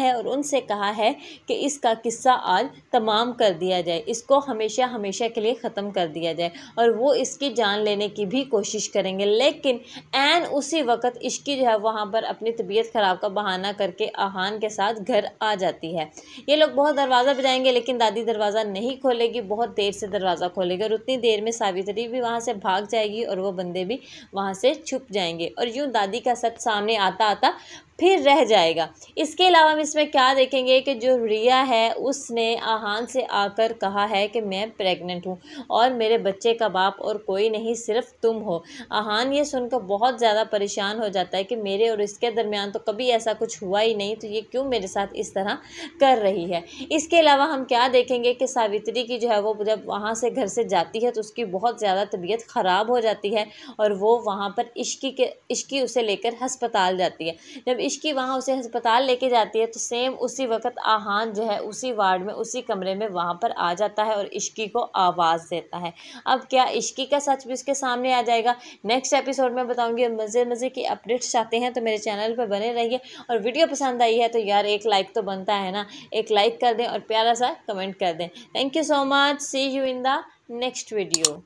है और उनसे कहा है कि इसका किस्सा आज तमाम कर दिया जाए इसको हमेशा हमेशा के लिए ख़त्म कर दिया जाए और वो इसकी जान लेने की भी कोशिश करेंगे लेकिन एन उसी वक्त इश्की जो है वहाँ पर अपनी तबीयत ख़राब का बहाना करके आहान के साथ घर आ जाती है ये लोग बहुत दरवाज़ा बजाएंगे लेकिन दादी दरवाज़ा नहीं खोलेगी बहुत देर से दरवाज़ा खोलेगी और उतनी देर में सावित्री भी वहाँ से भाग जाएगी और वह बंदे भी वहाँ से छुप जाएंगे और यूँ दादी का सच सामने आता आता फिर रह जाएगा इसके अलावा हम इसमें क्या देखेंगे कि जो रिया है उसने आहान से आकर कहा है कि मैं प्रेग्नेंट हूँ और मेरे बच्चे का बाप और कोई नहीं सिर्फ तुम हो आहान ये सुनकर बहुत ज़्यादा परेशान हो जाता है कि मेरे और इसके दरमियान तो कभी ऐसा कुछ हुआ ही नहीं तो ये क्यों मेरे साथ इस तरह कर रही है इसके अलावा हम क्या देखेंगे कि सावित्री की जो है वो जब वहाँ से घर से जाती है तो उसकी बहुत ज़्यादा तबीयत ख़राब हो जाती है और वो वहाँ पर इश्की के इश्की उसे लेकर हस्पताल जाती है जब इश्की वहाँ उसे अस्पताल लेके जाती है तो सेम उसी वक्त आहान जो है उसी वार्ड में उसी कमरे में वहाँ पर आ जाता है और इश्की को आवाज़ देता है अब क्या इश्की का सच भी उसके सामने आ जाएगा नेक्स्ट एपिसोड में बताऊँगी मज़े मज़े की अपडेट्स चाहते हैं तो मेरे चैनल पर बने रहिए और वीडियो पसंद आई है तो यार एक लाइक तो बनता है ना एक लाइक कर दें और प्यारा सा कमेंट कर दें thank you so much see you in the next video